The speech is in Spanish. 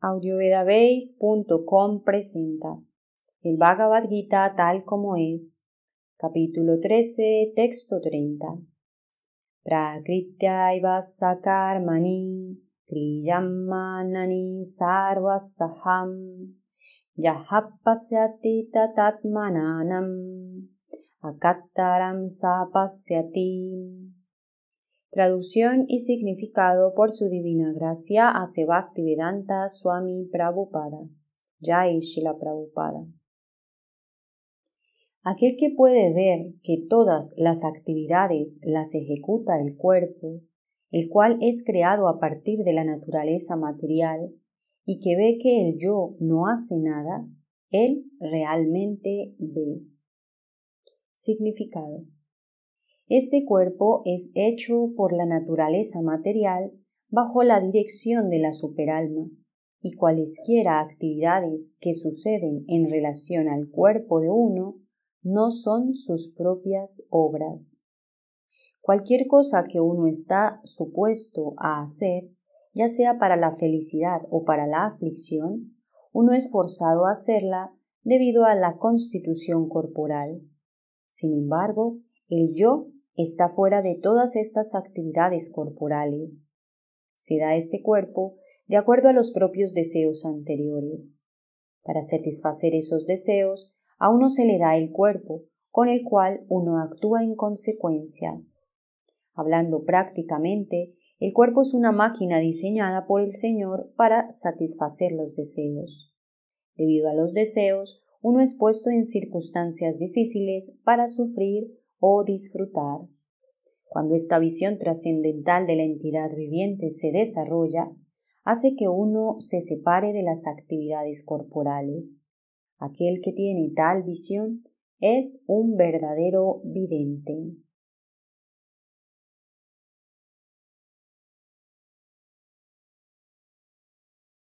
audiovedabase.com presenta el Bhagavad Gita tal como es, capítulo 13, texto 30. vasakarmani Kriyam manani sarvasaham yahapasyati tatatmananam akattaram sapasyatim traducción y significado por su divina gracia hace Vedanta Swami Prabhupada, Jai Shila Prabhupada. Aquel que puede ver que todas las actividades las ejecuta el cuerpo, el cual es creado a partir de la naturaleza material, y que ve que el yo no hace nada, él realmente ve. Significado. Este cuerpo es hecho por la naturaleza material bajo la dirección de la superalma, y cualesquiera actividades que suceden en relación al cuerpo de uno no son sus propias obras. Cualquier cosa que uno está supuesto a hacer, ya sea para la felicidad o para la aflicción, uno es forzado a hacerla debido a la constitución corporal. Sin embargo, el yo está fuera de todas estas actividades corporales. Se da este cuerpo de acuerdo a los propios deseos anteriores. Para satisfacer esos deseos, a uno se le da el cuerpo, con el cual uno actúa en consecuencia. Hablando prácticamente, el cuerpo es una máquina diseñada por el Señor para satisfacer los deseos. Debido a los deseos, uno es puesto en circunstancias difíciles para sufrir o disfrutar. Cuando esta visión trascendental de la entidad viviente se desarrolla, hace que uno se separe de las actividades corporales. Aquel que tiene tal visión es un verdadero vidente.